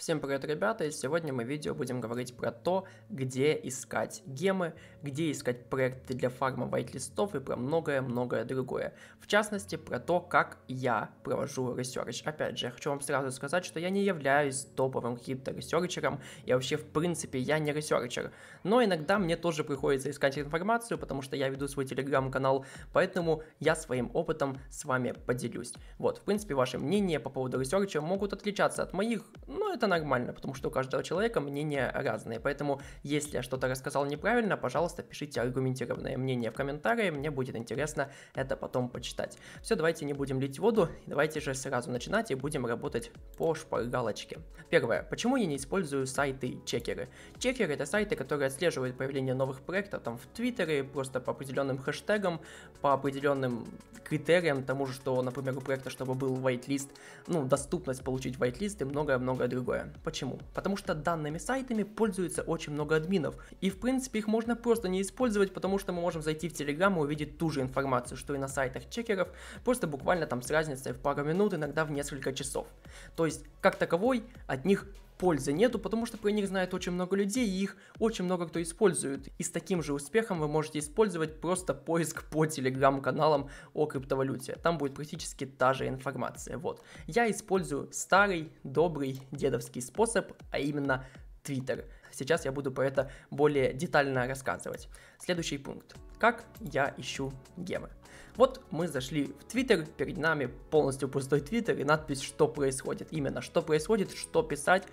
Всем привет, ребята, и сегодня мы в видео будем говорить про то, где искать гемы, где искать проекты для фарма вайт и про многое-многое другое. В частности, про то, как я провожу ресерч. Опять же, я хочу вам сразу сказать, что я не являюсь топовым каким-то ресерчером, я вообще, в принципе, я не ресерчер. Но иногда мне тоже приходится искать информацию, потому что я веду свой телеграм-канал, поэтому я своим опытом с вами поделюсь. Вот, в принципе, ваши мнения по поводу ресерча могут отличаться от моих, но это нормально, потому что у каждого человека мнения разные. Поэтому, если я что-то рассказал неправильно, пожалуйста, пишите аргументированное мнение в комментарии, мне будет интересно это потом почитать. Все, давайте не будем лить воду, давайте же сразу начинать и будем работать по шпаргалочке. Первое. Почему я не использую сайты-чекеры? Чекеры это сайты, которые отслеживают появление новых проектов там в Твиттере, просто по определенным хэштегам, по определенным критериям тому же, что, например, у проекта, чтобы был вайтлист, ну, доступность получить вайтлист и многое-многое другое. КВН. Почему? Потому что данными сайтами пользуется очень много админов, и в принципе их можно просто не использовать, потому что мы можем зайти в Telegram и увидеть ту же информацию, что и на сайтах чекеров, просто буквально там с разницей в пару минут, иногда в несколько часов. То есть, как таковой, от них пользы нету, потому что про них знает очень много людей, и их очень много кто использует. И с таким же успехом вы можете использовать просто поиск по телеграм-каналам о криптовалюте. Там будет практически та же информация. Вот. Я использую старый, добрый дедовский способ, а именно Твиттер. Сейчас я буду про это более детально рассказывать. Следующий пункт. Как я ищу гемы? Вот мы зашли в Твиттер, перед нами полностью пустой Твиттер и надпись «Что происходит?». Именно «Что происходит?», «Что писать?»,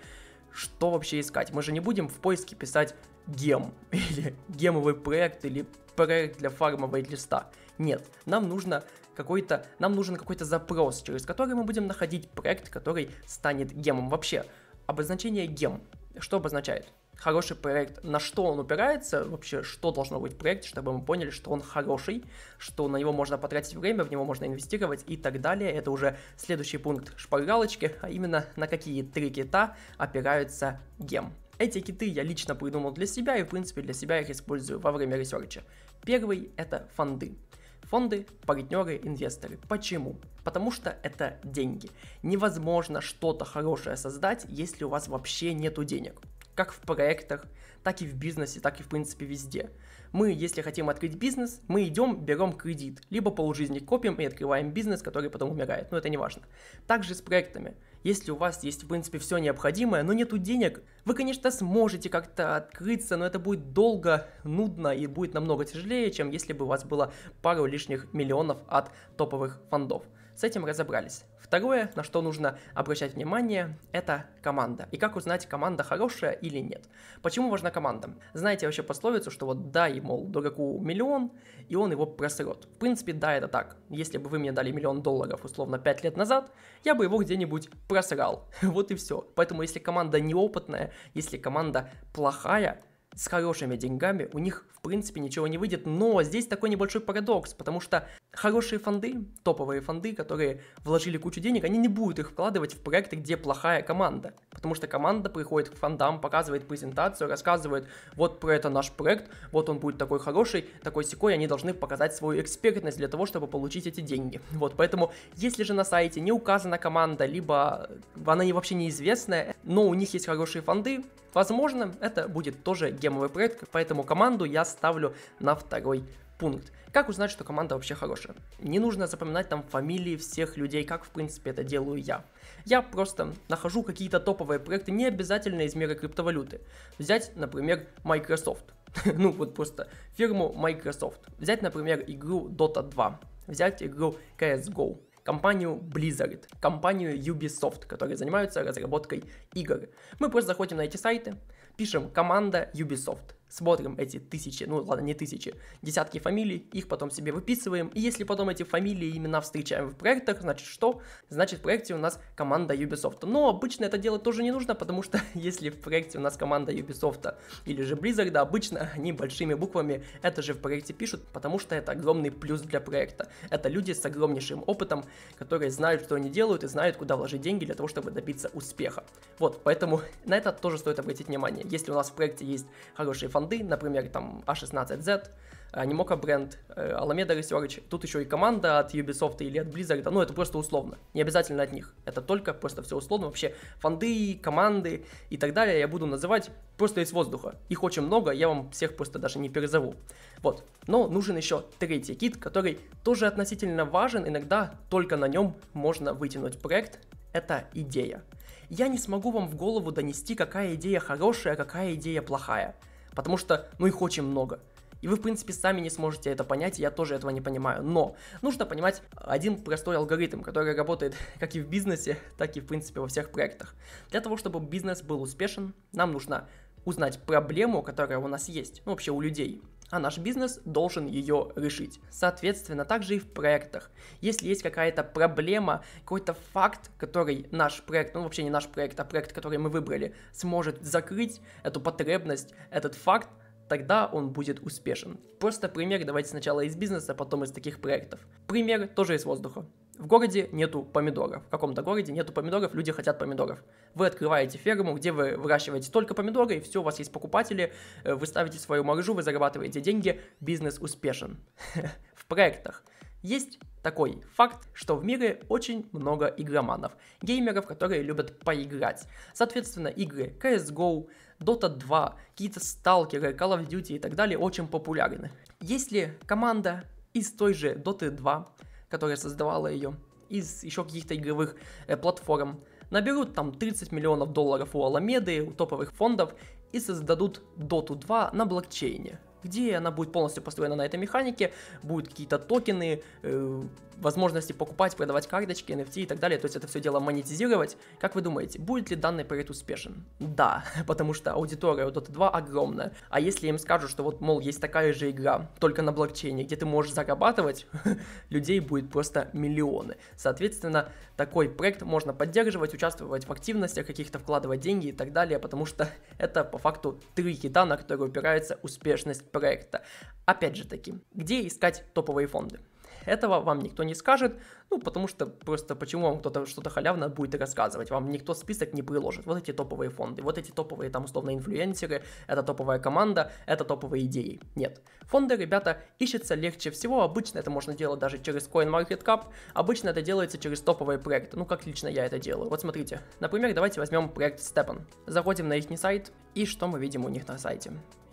«Что вообще искать?». Мы же не будем в поиске писать гем или гемовый проект или проект для фармовой листа. Нет, нам нужно какой-то, нам нужен какой-то запрос, через который мы будем находить проект, который станет гемом. Вообще, обозначение гем, что обозначает? хороший проект, на что он упирается, вообще, что должно быть в проекте, чтобы мы поняли, что он хороший, что на него можно потратить время, в него можно инвестировать и так далее. Это уже следующий пункт шпаргалочки, а именно на какие три кита опираются гем. Эти киты я лично придумал для себя и, в принципе, для себя их использую во время ресерча. Первый – это фонды. Фонды, партнеры, инвесторы. Почему? Потому что это деньги. Невозможно что-то хорошее создать, если у вас вообще нету денег как в проектах, так и в бизнесе, так и в принципе везде. Мы, если хотим открыть бизнес, мы идем, берем кредит, либо полжизни копим и открываем бизнес, который потом умирает, но это не важно. Также с проектами. Если у вас есть, в принципе, все необходимое, но нету денег, вы, конечно, сможете как-то открыться, но это будет долго, нудно и будет намного тяжелее, чем если бы у вас было пару лишних миллионов от топовых фондов. С этим разобрались. Второе, на что нужно обращать внимание, это команда. И как узнать, команда хорошая или нет. Почему важна команда? Знаете вообще пословицу, что вот дай, мол, дураку миллион, и он его просрет. В принципе, да, это так. Если бы вы мне дали миллион долларов, условно, 5 лет назад, я бы его где-нибудь просрал. Вот и все. Поэтому если команда неопытная, если команда плохая, с хорошими деньгами у них в принципе ничего не выйдет, но здесь такой небольшой парадокс, потому что хорошие фонды, топовые фонды, которые вложили кучу денег, они не будут их вкладывать в проекты, где плохая команда, потому что команда приходит к фондам, показывает презентацию, рассказывает, вот про это наш проект, вот он будет такой хороший, такой секой, они должны показать свою экспертность для того, чтобы получить эти деньги. Вот, поэтому, если же на сайте не указана команда, либо она не вообще неизвестная, но у них есть хорошие фонды, возможно, это будет тоже гемовый проект, поэтому команду я ставлю на второй пункт. Как узнать, что команда вообще хорошая? Не нужно запоминать там фамилии всех людей, как в принципе это делаю я. Я просто нахожу какие-то топовые проекты, не обязательно из мира криптовалюты. Взять, например, Microsoft. ну вот просто фирму Microsoft. Взять, например, игру Dota 2. Взять игру CSGO компанию Blizzard, компанию Ubisoft, которые занимаются разработкой игр. Мы просто заходим на эти сайты, пишем команда Ubisoft смотрим эти тысячи, ну ладно, не тысячи, десятки фамилий, их потом себе выписываем, и если потом эти фамилии и имена встречаем в проектах, значит что? Значит в проекте у нас команда Ubisoft. Но обычно это делать тоже не нужно, потому что если в проекте у нас команда Ubisoft или же Blizzard, да обычно они большими буквами это же в проекте пишут, потому что это огромный плюс для проекта. Это люди с огромнейшим опытом, которые знают, что они делают и знают, куда вложить деньги для того, чтобы добиться успеха. Вот, поэтому на это тоже стоит обратить внимание. Если у нас в проекте есть хорошие фонды, например, там A16Z, а Animoca а, бренд, э, Alameda Research, тут еще и команда от Ubisoft или от Blizzard, ну это просто условно, не обязательно от них, это только просто все условно, вообще фонды, команды и так далее я буду называть просто из воздуха, их очень много, я вам всех просто даже не перезову, вот, но нужен еще третий кит, который тоже относительно важен, иногда только на нем можно вытянуть проект, это идея. Я не смогу вам в голову донести, какая идея хорошая, какая идея плохая потому что, ну, их очень много. И вы, в принципе, сами не сможете это понять, я тоже этого не понимаю. Но нужно понимать один простой алгоритм, который работает как и в бизнесе, так и, в принципе, во всех проектах. Для того, чтобы бизнес был успешен, нам нужно узнать проблему, которая у нас есть, ну, вообще у людей, а наш бизнес должен ее решить. Соответственно, также и в проектах. Если есть какая-то проблема, какой-то факт, который наш проект, ну вообще не наш проект, а проект, который мы выбрали, сможет закрыть эту потребность, этот факт, тогда он будет успешен. Просто пример давайте сначала из бизнеса, потом из таких проектов. Пример тоже из воздуха. В городе нету помидоров. В каком-то городе нету помидоров, люди хотят помидоров. Вы открываете ферму, где вы выращиваете только помидоры, и все, у вас есть покупатели, э, вы ставите свою маржу, вы зарабатываете деньги, бизнес успешен. В проектах есть такой факт, что в мире очень много игроманов, геймеров, которые любят поиграть. Соответственно, игры CSGO, Dota 2, какие-то сталкеры, Call of Duty и так далее очень популярны. Если команда из той же Dota 2 которая создавала ее, из еще каких-то игровых э, платформ, наберут там 30 миллионов долларов у Аламеды, у топовых фондов и создадут Dota 2 на блокчейне, где она будет полностью построена на этой механике, будут какие-то токены, э, возможности покупать, продавать карточки, NFT и так далее, то есть это все дело монетизировать. Как вы думаете, будет ли данный проект успешен? Да, потому что аудитория у Dota 2 огромная. А если им скажут, что вот, мол, есть такая же игра, только на блокчейне, где ты можешь зарабатывать, людей будет просто миллионы. Соответственно, такой проект можно поддерживать, участвовать в активностях каких-то, вкладывать деньги и так далее, потому что это по факту три кита, на которые упирается успешность проекта. Опять же таки, где искать топовые фонды? Этого вам никто не скажет, ну, потому что просто почему вам кто-то что-то халявно будет рассказывать, вам никто список не приложит. Вот эти топовые фонды, вот эти топовые там условно инфлюенсеры, это топовая команда, это топовые идеи. Нет. Фонды, ребята, ищется легче всего, обычно это можно делать даже через CoinMarketCap, обычно это делается через топовые проекты, ну, как лично я это делаю. Вот смотрите, например, давайте возьмем проект Stepan. Заходим на их сайт, и что мы видим у них на сайте?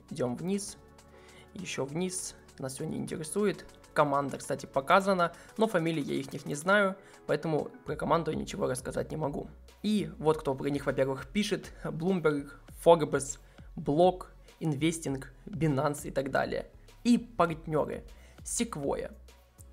Идем вниз, еще вниз, нас все не интересует. Команда, кстати, показана, но фамилии я их не знаю, поэтому про команду я ничего рассказать не могу. И вот кто про них, во-первых, пишет. Bloomberg, Forbes, Block, Investing, Binance и так далее. И партнеры. Sequoia.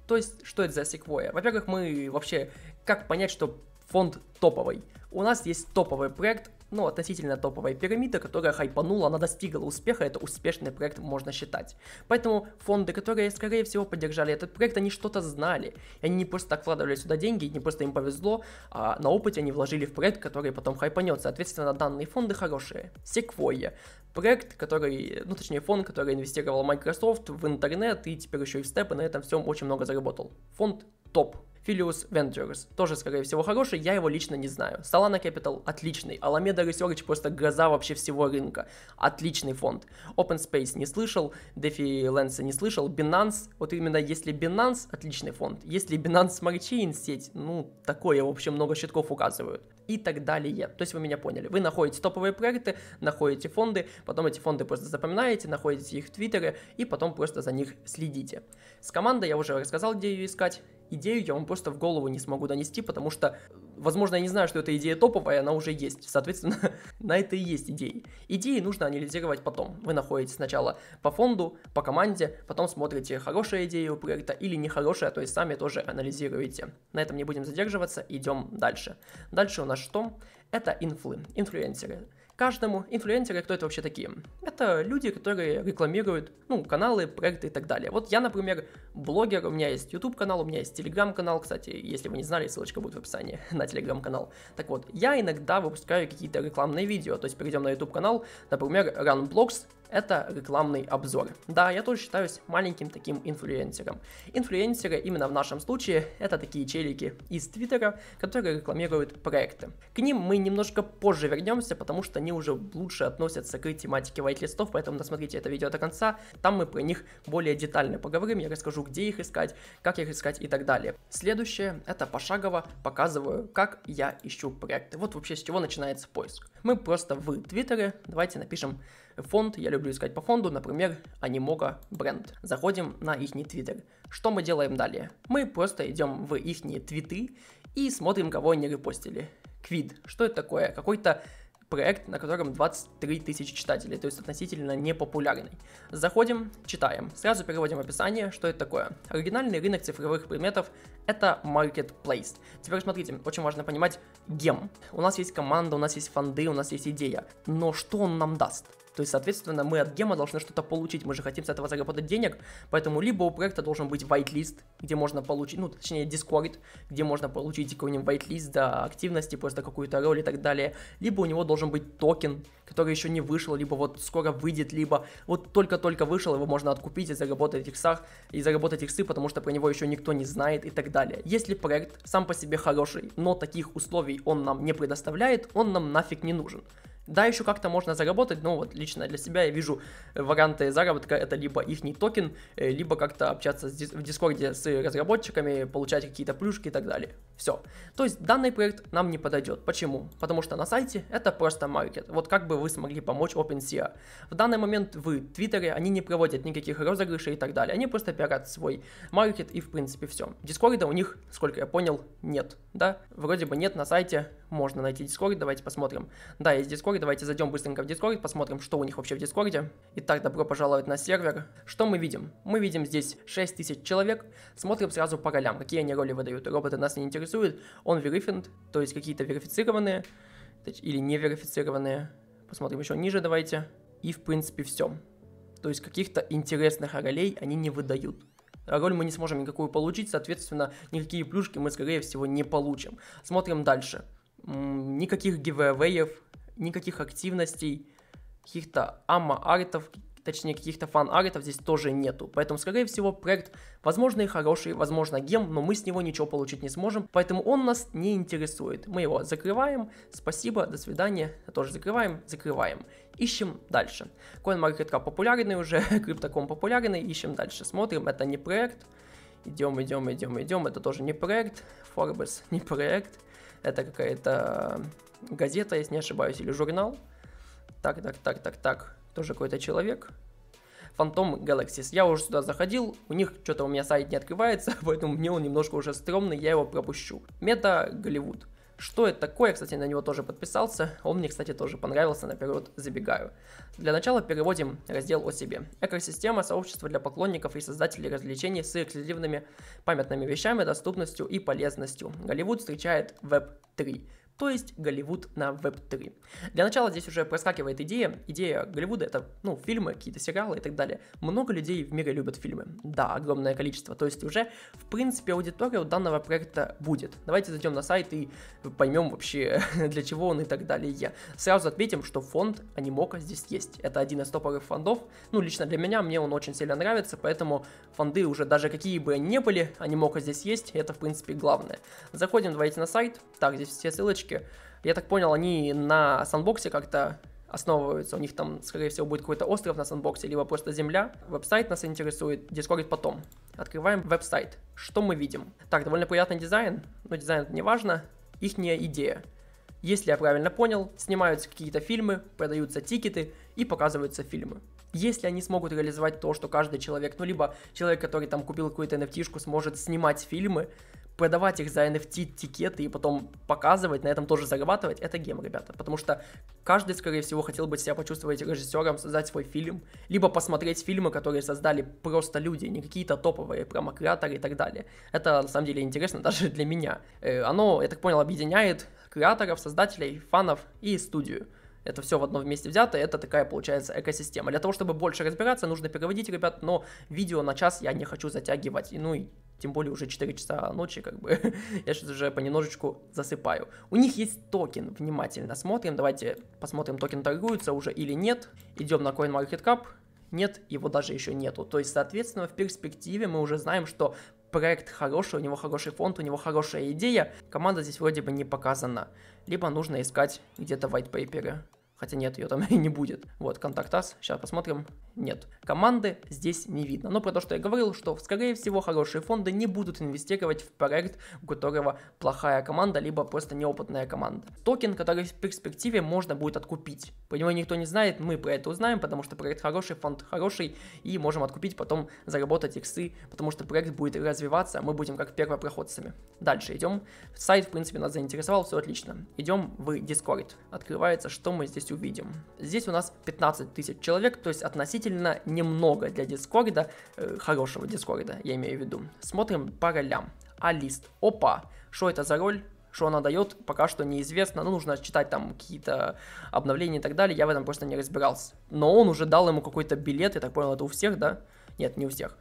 То есть, что это за Sequoia? Во-первых, мы вообще, как понять, что фонд топовый? У нас есть топовый проект, ну, относительно топовой пирамиды, которая хайпанула, она достигла успеха, это успешный проект можно считать. Поэтому фонды, которые, скорее всего, поддержали этот проект, они что-то знали. И они не просто так вкладывали сюда деньги, не просто им повезло, а на опыте они вложили в проект, который потом хайпанет. Соответственно, данные фонды хорошие. Sequoia. Проект, который, ну точнее фонд, который инвестировал Microsoft в интернет и теперь еще и в степы, на этом всем очень много заработал. Фонд топ, Филиус Ventures, тоже, скорее всего, хороший, я его лично не знаю. Solana Capital отличный, Аламеда Research просто гроза вообще всего рынка, отличный фонд. Open Space не слышал, Дефи Лэнса не слышал, Binance, вот именно если Binance, отличный фонд, если Binance Smart Chain сеть, ну, такое, в общем, много щитков указывают и так далее. То есть вы меня поняли. Вы находите топовые проекты, находите фонды, потом эти фонды просто запоминаете, находите их в Твиттере и потом просто за них следите. С командой я уже рассказал, где ее искать идею я вам просто в голову не смогу донести, потому что, возможно, я не знаю, что эта идея топовая, она уже есть. Соответственно, на это и есть идеи. Идеи нужно анализировать потом. Вы находите сначала по фонду, по команде, потом смотрите, хорошая идея у проекта или нехорошая, то есть сами тоже анализируете. На этом не будем задерживаться, идем дальше. Дальше у нас что? Это инфлы, инфлюенсеры каждому инфлюенсеры, кто это вообще такие? Это люди, которые рекламируют, ну, каналы, проекты и так далее. Вот я, например, блогер, у меня есть YouTube канал, у меня есть Telegram канал, кстати, если вы не знали, ссылочка будет в описании на Telegram канал. Так вот, я иногда выпускаю какие-то рекламные видео, то есть перейдем на YouTube канал, например, Run Blocks это рекламный обзор. Да, я тоже считаюсь маленьким таким инфлюенсером. Инфлюенсеры именно в нашем случае это такие челики из Твиттера, которые рекламируют проекты. К ним мы немножко позже вернемся, потому что они уже лучше относятся к тематике вайт-листов, поэтому досмотрите это видео до конца, там мы про них более детально поговорим, я расскажу, где их искать, как их искать и так далее. Следующее, это пошагово показываю, как я ищу проекты. Вот вообще с чего начинается поиск. Мы просто в Твиттере, давайте напишем Фонд я люблю искать по фонду, например, Animoca бренд. Заходим на их твиттер. Что мы делаем далее? Мы просто идем в их твиты и смотрим, кого они репостили. Квид. Что это такое? Какой-то проект, на котором 23 тысячи читателей, то есть относительно непопулярный. Заходим, читаем. Сразу переводим описание, что это такое. Оригинальный рынок цифровых предметов – это marketplace. Теперь смотрите, очень важно понимать гем. У нас есть команда, у нас есть фонды, у нас есть идея. Но что он нам даст? То есть, соответственно, мы от гема должны что-то получить, мы же хотим с этого заработать денег, поэтому либо у проекта должен быть whitelist, где можно получить, ну, точнее, Discord, где можно получить какой-нибудь whitelist до активности, типа, просто какую-то роль и так далее, либо у него должен быть токен, который еще не вышел, либо вот скоро выйдет, либо вот только-только вышел, его можно откупить и заработать сах и заработать сы, потому что про него еще никто не знает и так далее. Если проект сам по себе хороший, но таких условий он нам не предоставляет, он нам нафиг не нужен. Да, еще как-то можно заработать, но вот лично для себя я вижу э, варианты заработка, это либо их токен, э, либо как-то общаться в Дискорде с разработчиками, получать какие-то плюшки и так далее. Все. То есть данный проект нам не подойдет. Почему? Потому что на сайте это просто маркет. Вот как бы вы смогли помочь OpenSea. В данный момент вы в Твиттере, они не проводят никаких розыгрышей и так далее. Они просто пиарят свой маркет и в принципе все. Дискорда у них, сколько я понял, нет. Да? Вроде бы нет на сайте, можно найти Дискорд, давайте посмотрим. Да, есть Дискорд, Discord. Давайте зайдем быстренько в Discord, посмотрим, что у них вообще в Дискорде. Итак, добро пожаловать на сервер. Что мы видим? Мы видим здесь 6000 человек. Смотрим сразу по ролям, какие они роли выдают. Роботы нас не интересуют. Он верифинт, то есть какие-то верифицированные или не верифицированные. Посмотрим еще ниже давайте. И в принципе все. То есть каких-то интересных ролей они не выдают. Роль мы не сможем никакую получить, соответственно, никакие плюшки мы, скорее всего, не получим. Смотрим дальше. Никаких гивэвеев, никаких активностей, каких-то ама-артов, точнее каких-то фан-артов здесь тоже нету. Поэтому, скорее всего, проект, возможно, и хороший, возможно, гем, но мы с него ничего получить не сможем, поэтому он нас не интересует. Мы его закрываем, спасибо, до свидания, тоже закрываем, закрываем. Ищем дальше. CoinMarketCap популярный уже, Crypto.com популярный, ищем дальше, смотрим, это не проект. Идем, идем, идем, идем, это тоже не проект. Forbes не проект. Это какая-то газета, если не ошибаюсь, или журнал. Так, так, так, так, так. Тоже какой-то человек. Фантом Galaxies. Я уже сюда заходил, у них что-то у меня сайт не открывается, поэтому мне он немножко уже стрёмный, я его пропущу. Мета Голливуд. Что это такое? Я, кстати, на него тоже подписался. Он мне, кстати, тоже понравился, наперед забегаю. Для начала переводим раздел о себе. Экосистема – сообщество для поклонников и создателей развлечений с эксклюзивными памятными вещами, доступностью и полезностью. Голливуд встречает Web 3 то есть Голливуд на Web3. Для начала здесь уже проскакивает идея. Идея Голливуда — это, ну, фильмы, какие-то сериалы и так далее. Много людей в мире любят фильмы. Да, огромное количество. То есть уже, в принципе, аудитория у данного проекта будет. Давайте зайдем на сайт и поймем вообще, для чего он и так далее. Сразу отметим, что фонд Анимока здесь есть. Это один из топовых фондов. Ну, лично для меня, мне он очень сильно нравится, поэтому фонды уже даже какие бы они ни были, Анимока здесь есть, это, в принципе, главное. Заходим, давайте на сайт, так, здесь все ссылочки. Я так понял, они на сандбоксе как-то основываются. У них там, скорее всего, будет какой-то остров на сандбоксе, либо просто земля. Веб-сайт нас интересует, дискорд потом. Открываем веб-сайт. Что мы видим? Так, довольно приятный дизайн, но дизайн это не важно. Ихняя идея. Если я правильно понял, снимаются какие-то фильмы, продаются тикеты и показываются фильмы. Если они смогут реализовать то, что каждый человек, ну либо человек, который там купил какую-то nft сможет снимать фильмы, продавать их за NFT-тикеты и потом показывать, на этом тоже зарабатывать, это гем, ребята. Потому что каждый, скорее всего, хотел бы себя почувствовать режиссером, создать свой фильм, либо посмотреть фильмы, которые создали просто люди, не какие-то топовые промокреаторы и так далее. Это, на самом деле, интересно даже для меня. Э, оно, я так понял, объединяет креаторов, создателей, фанов и студию. Это все в одно вместе взято, это такая получается экосистема. Для того, чтобы больше разбираться, нужно переводить, ребят, но видео на час я не хочу затягивать. и Ну и тем более уже 4 часа ночи, как бы, я сейчас уже понемножечку засыпаю. У них есть токен, внимательно смотрим, давайте посмотрим, токен торгуется уже или нет. Идем на CoinMarketCap, нет, его даже еще нету. То есть, соответственно, в перспективе мы уже знаем, что проект хороший, у него хороший фонд, у него хорошая идея, команда здесь вроде бы не показана. Либо нужно искать где-то white paper. Хотя нет, ее там и не будет. Вот, контакт сейчас посмотрим нет. Команды здесь не видно. Но про то, что я говорил, что, скорее всего, хорошие фонды не будут инвестировать в проект, у которого плохая команда, либо просто неопытная команда. Токен, который в перспективе можно будет откупить. Про него никто не знает, мы про это узнаем, потому что проект хороший, фонд хороший, и можем откупить, потом заработать иксы, потому что проект будет развиваться, а мы будем как первопроходцами. Дальше идем. Сайт, в принципе, нас заинтересовал, все отлично. Идем в Discord. Открывается, что мы здесь увидим. Здесь у нас 15 тысяч человек, то есть относительно относительно немного для дискорда, э, хорошего дискорда, я имею в виду. Смотрим по ролям. Алист. Опа. Что это за роль? Что она дает, пока что неизвестно. Ну, нужно читать там какие-то обновления и так далее. Я в этом просто не разбирался. Но он уже дал ему какой-то билет, я так понял, это у всех, да? Нет, не у всех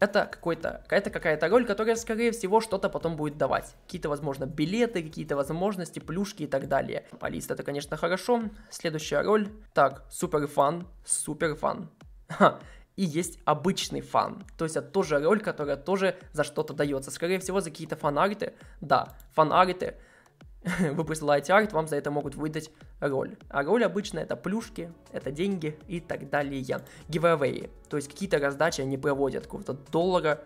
это какой-то, это какая-то роль, которая, скорее всего, что-то потом будет давать. Какие-то, возможно, билеты, какие-то возможности, плюшки и так далее. Алист, это, конечно, хорошо. Следующая роль. Так, супер фан, супер фан. Ха. И есть обычный фан. То есть это тоже роль, которая тоже за что-то дается. Скорее всего, за какие-то фан-арты. Да, фан-арты вы присылаете арт, вам за это могут выдать роль. А роль обычно это плюшки, это деньги и так далее. Гивэвэи, то есть какие-то раздачи они проводят, какого-то доллара,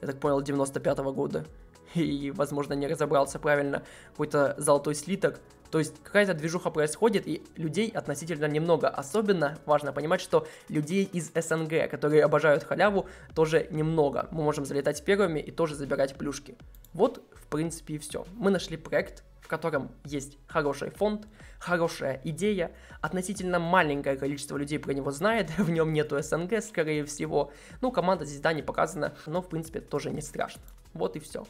я так понял, 95 -го года. И, возможно, не разобрался правильно, какой-то золотой слиток. То есть какая-то движуха происходит, и людей относительно немного. Особенно важно понимать, что людей из СНГ, которые обожают халяву, тоже немного. Мы можем залетать первыми и тоже забирать плюшки. Вот, в принципе, и все. Мы нашли проект, в котором есть хороший фонд, хорошая идея, относительно маленькое количество людей про него знает, в нем нету СНГ, скорее всего. Ну, команда здесь, да, не показана, но, в принципе, тоже не страшно. Вот и все.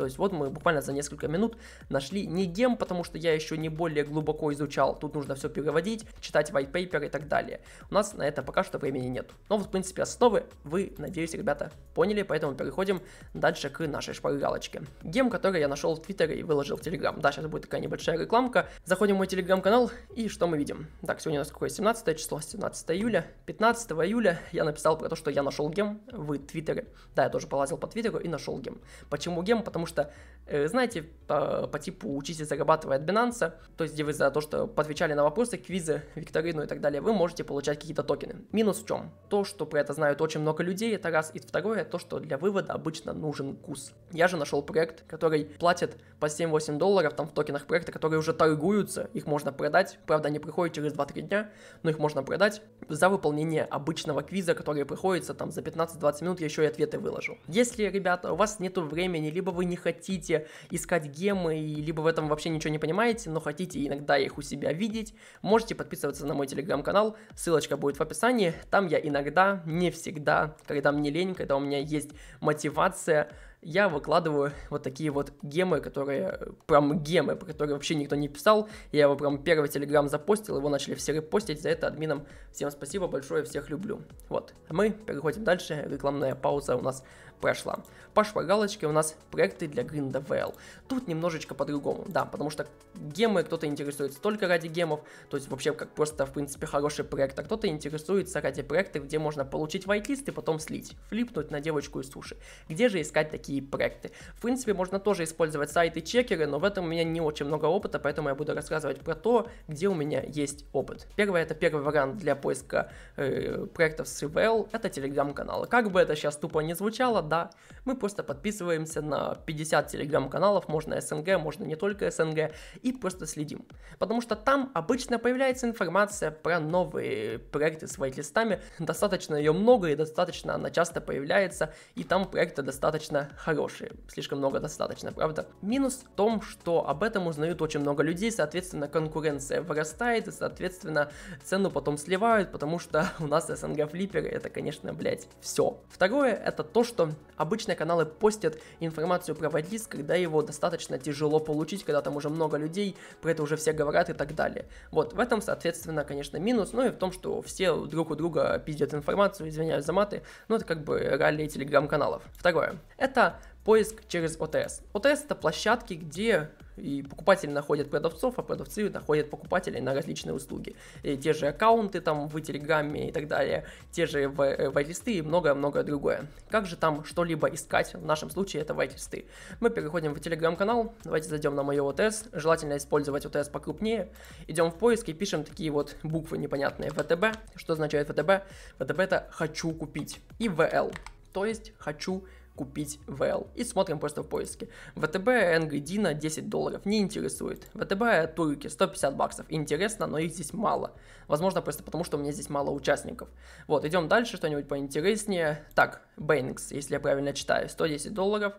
То есть вот мы буквально за несколько минут нашли не гем, потому что я еще не более глубоко изучал. Тут нужно все переводить, читать white paper и так далее. У нас на это пока что времени нет. Но вот в принципе основы вы, надеюсь, ребята, поняли, поэтому переходим дальше к нашей шпаргалочке. Гем, который я нашел в Твиттере и выложил в Телеграм. Да, сейчас будет такая небольшая рекламка. Заходим в мой Телеграм-канал и что мы видим? Так, сегодня у нас какое 17 число, 17 июля. 15 июля я написал про то, что я нашел гем в Твиттере. Да, я тоже полазил по Твиттеру и нашел гем. Почему гем? Потому что что э, знаете, по, по типу «Учитель зарабатывает Binance», то есть где вы за то, что подвечали на вопросы, квизы, викторину и так далее, вы можете получать какие-то токены. Минус в чем? То, что про это знают очень много людей, это раз. И второе, то, что для вывода обычно нужен курс. Я же нашел проект, который платит по 7-8 долларов там в токенах проекта, которые уже торгуются, их можно продать, правда они приходят через 2-3 дня, но их можно продать за выполнение обычного квиза, который приходится там за 15-20 минут, я еще и ответы выложу. Если, ребята, у вас нету времени, либо вы не хотите искать гемы, либо в этом вообще ничего не понимаете, но хотите иногда их у себя видеть, можете подписываться на мой телеграм-канал, ссылочка будет в описании. Там я иногда, не всегда, когда мне лень, когда у меня есть мотивация, я выкладываю вот такие вот гемы, которые прям гемы, про которые вообще никто не писал. Я его прям первый телеграм запостил, его начали все репостить, за это админам всем спасибо большое, всех люблю. Вот, а мы переходим дальше, рекламная пауза у нас прошла. По галочки у нас проекты для гринда VL. Тут немножечко по-другому, да, потому что гемы кто-то интересуется только ради гемов, то есть вообще как просто, в принципе, хороший проект, а кто-то интересуется ради проектов, где можно получить вайтлист и потом слить, флипнуть на девочку из суши. Где же искать такие проекты? В принципе, можно тоже использовать сайты чекеры, но в этом у меня не очень много опыта, поэтому я буду рассказывать про то, где у меня есть опыт. Первое, это первый вариант для поиска э, проектов с VL, это телеграм-каналы. Как бы это сейчас тупо не звучало, да, мы просто подписываемся на 50 телеграм-каналов, можно СНГ, можно не только СНГ, и просто следим. Потому что там обычно появляется информация про новые проекты с вайтлистами, достаточно ее много и достаточно она часто появляется, и там проекты достаточно хорошие, слишком много достаточно, правда? Минус в том, что об этом узнают очень много людей, соответственно, конкуренция вырастает, и, соответственно, цену потом сливают, потому что у нас снг флиперы, это, конечно, блядь, все. Второе, это то, что Обычно каналы постят информацию про вадлист, когда его достаточно тяжело получить, когда там уже много людей, про это уже все говорят и так далее. Вот, в этом, соответственно, конечно, минус, но ну и в том, что все друг у друга пиздят информацию, извиняюсь за маты, но ну, это как бы ралли телеграм-каналов. Второе. Это поиск через ОТС. ОТС это площадки, где и покупатели находят продавцов, а продавцы находят покупателей на различные услуги. И те же аккаунты там в Телеграме и так далее, те же вайтлисты э, и многое-многое другое. Как же там что-либо искать? В нашем случае это вайтлисты. Мы переходим в Телеграм-канал, давайте зайдем на мое ОТС, желательно использовать ОТС покрупнее. Идем в поиск и пишем такие вот буквы непонятные. ВТБ, что означает ВТБ? ВТБ это «хочу купить» и ВЛ, то есть «хочу купить» купить VL. И смотрим просто в поиске. ВТБ NGD на 10 долларов не интересует. ВТБ турки 150 баксов. Интересно, но их здесь мало. Возможно, просто потому, что у меня здесь мало участников. Вот, идем дальше, что-нибудь поинтереснее. Так, Bainix, если я правильно читаю, 110 долларов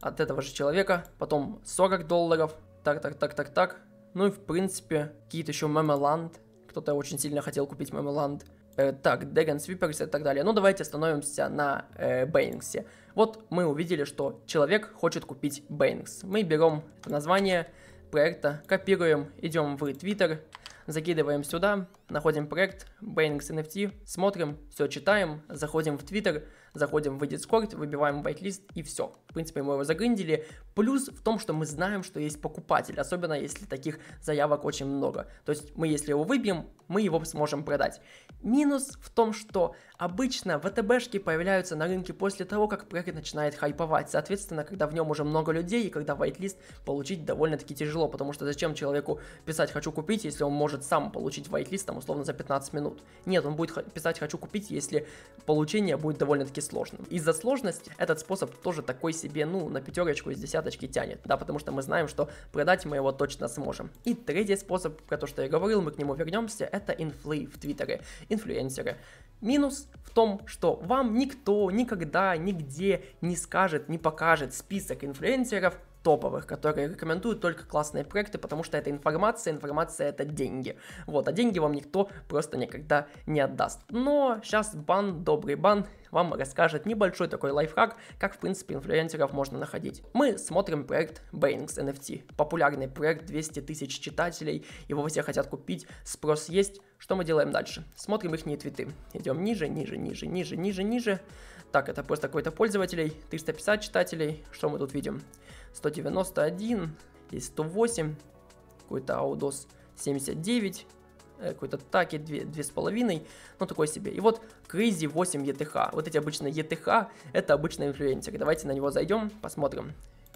от этого же человека. Потом 40 долларов. Так, так, так, так, так. Ну и в принципе, какие-то еще Мемеланд. Кто-то очень сильно хотел купить Мемеланд. Э, так, Дэган Свиперс и так далее. Но ну, давайте остановимся на э, Бейнингсе. Вот мы увидели, что человек хочет купить Бейнингс. Мы берем название проекта, копируем, идем в Twitter, закидываем сюда, находим проект Bainex NFT, смотрим, все читаем, заходим в Twitter, заходим в Discord, выбиваем whitelist и все в принципе, мы его загриндили. Плюс в том, что мы знаем, что есть покупатель, особенно если таких заявок очень много. То есть мы, если его выбьем, мы его сможем продать. Минус в том, что обычно ВТБшки появляются на рынке после того, как проект начинает хайповать. Соответственно, когда в нем уже много людей и когда вайтлист получить довольно-таки тяжело, потому что зачем человеку писать «хочу купить», если он может сам получить вайтлист там условно за 15 минут. Нет, он будет писать «хочу купить», если получение будет довольно-таки сложным. Из-за сложности этот способ тоже такой себе, ну, на пятерочку из десяточки тянет, да, потому что мы знаем, что продать мы его точно сможем. И третий способ, про то, что я говорил, мы к нему вернемся, это инфлы в Твиттере, инфлюенсеры. Минус в том, что вам никто никогда, нигде не скажет, не покажет список инфлюенсеров, топовых, которые рекомендуют только классные проекты, потому что это информация, информация это деньги. Вот, а деньги вам никто просто никогда не отдаст. Но сейчас бан, добрый бан, вам расскажет небольшой такой лайфхак, как в принципе инфлюенсеров можно находить. Мы смотрим проект Bainings NFT, популярный проект, 200 тысяч читателей, его все хотят купить, спрос есть. Что мы делаем дальше? Смотрим их твиты. Идем ниже, ниже, ниже, ниже, ниже, ниже. Так, это просто какой-то пользователей, 350 читателей. Что мы тут видим? 191, есть 108, какой-то Аудос 79, э, какой-то таки 2,5, ну такой себе. И вот Crazy 8 ETH, а. вот эти обычные ETH, а это обычный инфлюенсер. Давайте на него зайдем, посмотрим.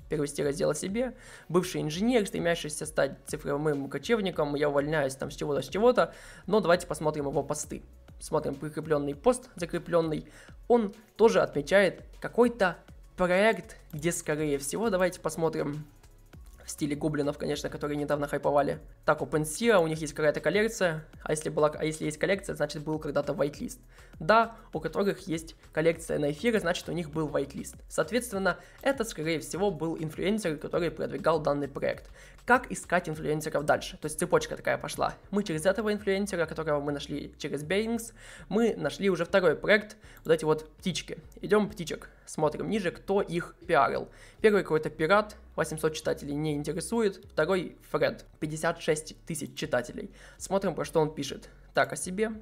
перевести раздел о себе. Бывший инженер, стремящийся стать цифровым кочевником, я увольняюсь там с чего-то, с чего-то, но давайте посмотрим его посты. Смотрим прикрепленный пост, закрепленный, он тоже отмечает какой-то проект, где, скорее всего, давайте посмотрим, стиле гоблинов, конечно, которые недавно хайповали. Так, OpenSea, у них есть какая-то коллекция, а если, была, а если есть коллекция, значит был когда-то whitelist. Да, у которых есть коллекция на эфиры, значит у них был whitelist. Соответственно, это, скорее всего, был инфлюенсер, который продвигал данный проект. Как искать инфлюенсеров дальше? То есть цепочка такая пошла. Мы через этого инфлюенсера, которого мы нашли через Bearings, мы нашли уже второй проект, вот эти вот птички. Идем птичек, смотрим ниже, кто их пиарил. Первый какой-то пират, 800 читателей не интересует. Второй — Фред, 56 тысяч читателей. Смотрим, про что он пишет. Так, о себе.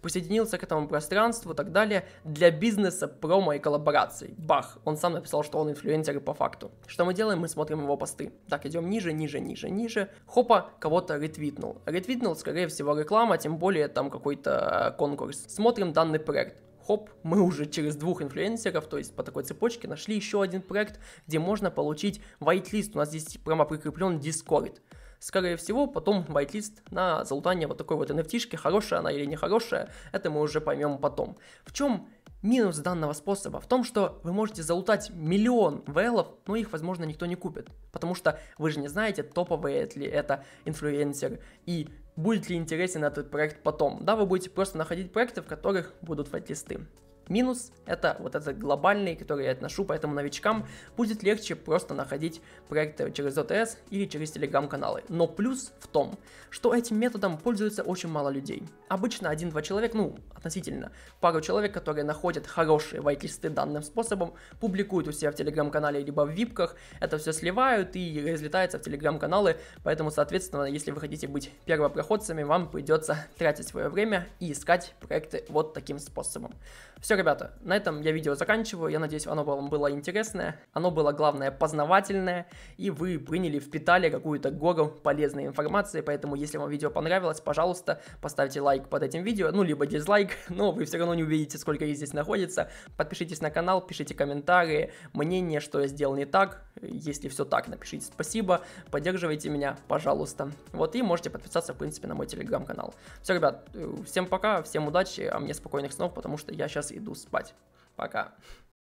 Присоединился к этому пространству и так далее для бизнеса, промо и коллабораций. Бах, он сам написал, что он инфлюенсер по факту. Что мы делаем? Мы смотрим его посты. Так, идем ниже, ниже, ниже, ниже. Хопа, кого-то ретвитнул. Ретвитнул, скорее всего, реклама, тем более там какой-то э, конкурс. Смотрим данный проект хоп, мы уже через двух инфлюенсеров, то есть по такой цепочке, нашли еще один проект, где можно получить whitelist. У нас здесь прямо прикреплен Discord. Скорее всего, потом whitelist на залутание вот такой вот nft хорошая она или нехорошая, это мы уже поймем потом. В чем минус данного способа? В том, что вы можете залутать миллион вейлов, но их, возможно, никто не купит, потому что вы же не знаете, топовые ли это инфлюенсер и будет ли интересен этот проект потом. Да, вы будете просто находить проекты, в которых будут вайт Минус — это вот этот глобальный, который я отношу, поэтому новичкам будет легче просто находить проекты через ОТС или через телеграм-каналы. Но плюс в том, что этим методом пользуется очень мало людей. Обычно один-два человека, ну, относительно, пару человек, которые находят хорошие вайтлисты данным способом, публикуют у себя в телеграм-канале либо в випках, это все сливают и разлетается в телеграм-каналы, поэтому, соответственно, если вы хотите быть первопроходцами, вам придется тратить свое время и искать проекты вот таким способом. Все ребята, на этом я видео заканчиваю. Я надеюсь, оно вам было интересное, оно было, главное, познавательное, и вы приняли, впитали какую-то гору полезной информации. Поэтому, если вам видео понравилось, пожалуйста, поставьте лайк под этим видео, ну, либо дизлайк, но вы все равно не увидите, сколько их здесь находится. Подпишитесь на канал, пишите комментарии, мнение, что я сделал не так. Если все так, напишите спасибо, поддерживайте меня, пожалуйста. Вот, и можете подписаться, в принципе, на мой телеграм-канал. Все, ребят, э, всем пока, всем удачи, а мне спокойных снов, потому что я сейчас иду иду спать. Пока.